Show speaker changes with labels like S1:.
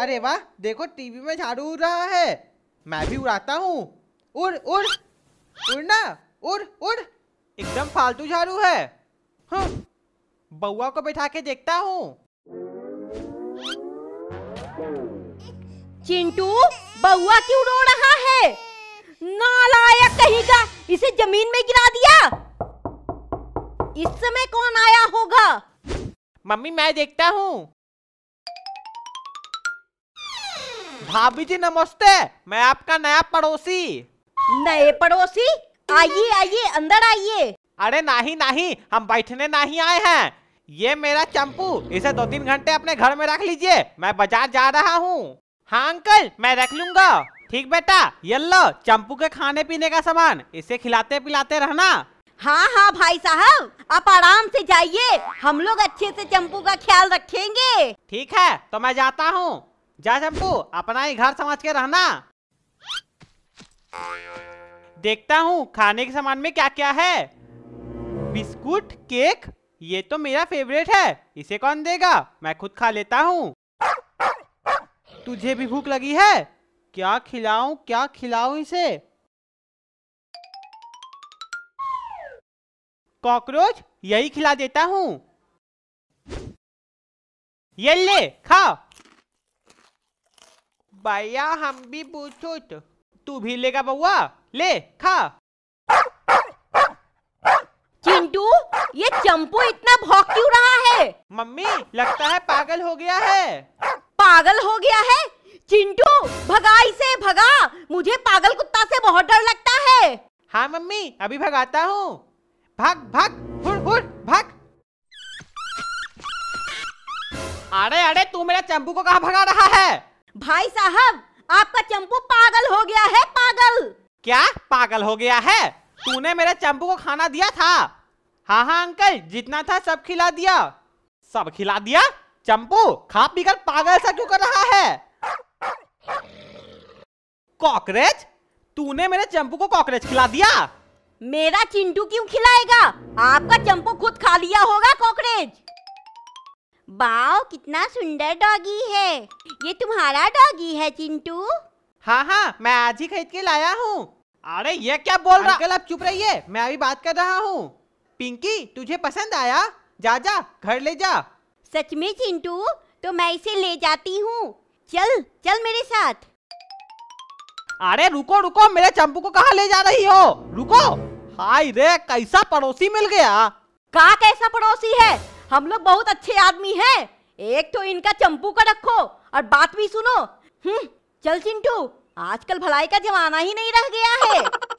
S1: अरे वाह देखो टीवी में झाड़ू उड़ रहा है मैं भी उड़ाता हूँ उड़ उड़ उड़ना उड़ उड़ एकदम फालतू झाड़ू है हाँ, बउआ को बैठा के देखता हूँ चिंटू बउआ क्यों रो रहा
S2: है नालायक कहीं का इसे जमीन में गिरा दिया
S1: इस समय कौन आया होगा मम्मी मैं देखता हूँ भाभी जी नमस्ते मैं आपका नया पड़ोसी नए पड़ोसी आइए आइए अंदर आइए अरे नहीं नहीं हम बैठने नहीं आए हैं ये मेरा चंपू इसे दो तीन घंटे अपने घर में रख लीजिए मैं बाजार जा रहा हूँ हाँ अंकल मैं रख लूंगा ठीक बेटा ये लो चंपू के खाने पीने का सामान इसे खिलाते पिलाते रहना हाँ हाँ भाई साहब आप आराम से जाइए हम लोग अच्छे से चंपू का ख्याल रखेंगे ठीक है तो मैं जाता हूँ जा चंपू अपना ही घर समझ के रहना देखता हूँ खाने के सामान में क्या क्या है बिस्कुट केक ये तो मेरा फेवरेट है इसे कौन देगा मैं खुद खा लेता हूँ तुझे भी भूख लगी है क्या खिलाऊ क्या खिलाऊ इसे कॉकरोच यही खिला देता हूँ ये ले खा भैया हम भी पूछो तू भी लेगा बउआ ले खा चिंटू ये चंपू इतना भौंक क्यों रहा है मम्मी लगता है पागल हो
S2: गया है पागल हो गया है चिंटू भगा इसे भगा मुझे
S1: पागल कुत्ता से बहुत डर लगता है हाँ मम्मी अभी भगाता हूँ भाग भाग हुड़ हुड़ भाग अरे
S2: अरे तू मेरा चंपू को कहा भगा रहा है भाई साहब आपका चंपू पागल हो गया
S1: है पागल क्या पागल हो गया है तूने मेरे चंपू को खाना दिया था हाँ हाँ अंकल जितना था सब खिला दिया सब खिला दिया चंपू खा पी कर पागल सा क्यों कर रहा है कॉकरोच तूने मेरे चंपू को कॉकरोच खिला दिया मेरा चिंटू क्यों खिलाएगा
S2: आपका चंपू खुद खा लिया होगा कॉकरोच वाओ कितना
S1: सुंदर डॉगी है ये तुम्हारा डॉगी है चिंटू हाँ हाँ मैं आज ही खरीद के लाया हूँ अरे ये क्या बोल रहा अंकल आप चुप रहिए मैं अभी बात कर रहा हूँ पिंकी तुझे पसंद आया जा जा घर ले जा सच में चिंटू
S2: तो मैं इसे ले जाती हूँ चल चल मेरे साथ
S1: अरे रुको रुको मेरे चंपू को कहाँ ले जा रही हो रुको हाय रे कैसा पड़ोसी मिल गया कहा कैसा पड़ोसी है हम लोग बहुत अच्छे आदमी हैं एक तो इनका
S2: चंपू का रखो और बात भी सुनो हम्म चल चिंटू आजकल भलाई का जमाना ही नहीं रह गया है